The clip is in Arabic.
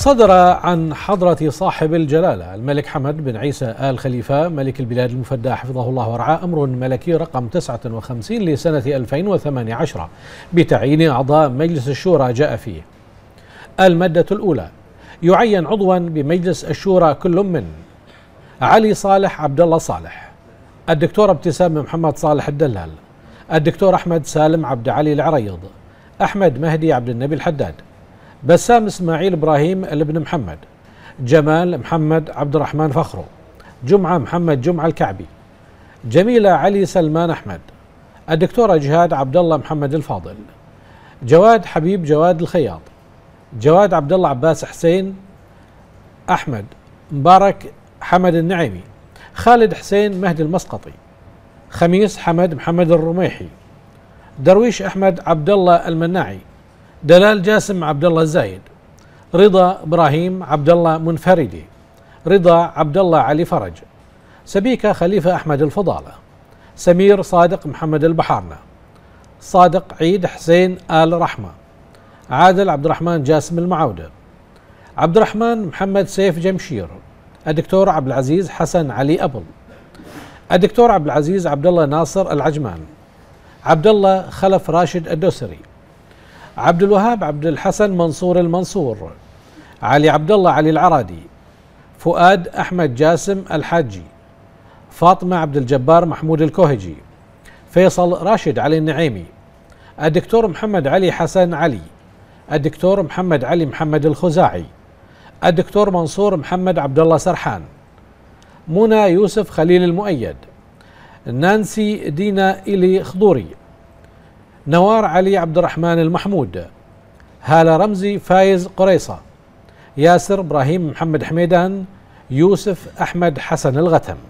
صدر عن حضرة صاحب الجلالة الملك حمد بن عيسى آل خليفة ملك البلاد المفدى حفظه الله ورعاه أمر ملكي رقم 59 لسنة 2018 بتعيين أعضاء مجلس الشورى جاء فيه المادة الأولى يعين عضوا بمجلس الشورى كل من علي صالح عبد الله صالح الدكتور ابتسام محمد صالح الدلال الدكتور أحمد سالم عبد علي العريض أحمد مهدي عبد النبي الحداد بسام اسماعيل ابراهيم الابن محمد جمال محمد عبد الرحمن فخرو جمعه محمد جمعه الكعبي جميله علي سلمان احمد الدكتوره جهاد عبد الله محمد الفاضل جواد حبيب جواد الخياط جواد عبد الله عباس حسين احمد مبارك حمد النعيمي خالد حسين مهدي المسقطي خميس حمد محمد الرميحي درويش احمد عبد الله المناعي دلال جاسم عبد الله الزايد رضا ابراهيم عبد الله منفردي رضا عبد الله علي فرج سبيكه خليفه احمد الفضاله سمير صادق محمد البحارنه صادق عيد حسين ال رحمه عادل عبد الرحمن جاسم المعوده عبد الرحمن محمد سيف جمشير الدكتور عبد العزيز حسن علي ابل الدكتور عبد العزيز عبد الله ناصر العجمان عبد الله خلف راشد الدوسري عبد الوهاب عبد الحسن منصور المنصور علي عبد الله علي العرادي فؤاد احمد جاسم الحاجي فاطمه عبد الجبار محمود الكوهجي فيصل راشد علي النعيمي الدكتور محمد علي حسن علي الدكتور محمد علي محمد الخزاعي الدكتور منصور محمد عبد الله سرحان منى يوسف خليل المؤيد نانسي دينا إلي خضوري نوار علي عبد الرحمن المحمود هالة رمزي فايز قريصة ياسر إبراهيم محمد حميدان يوسف أحمد حسن الغتم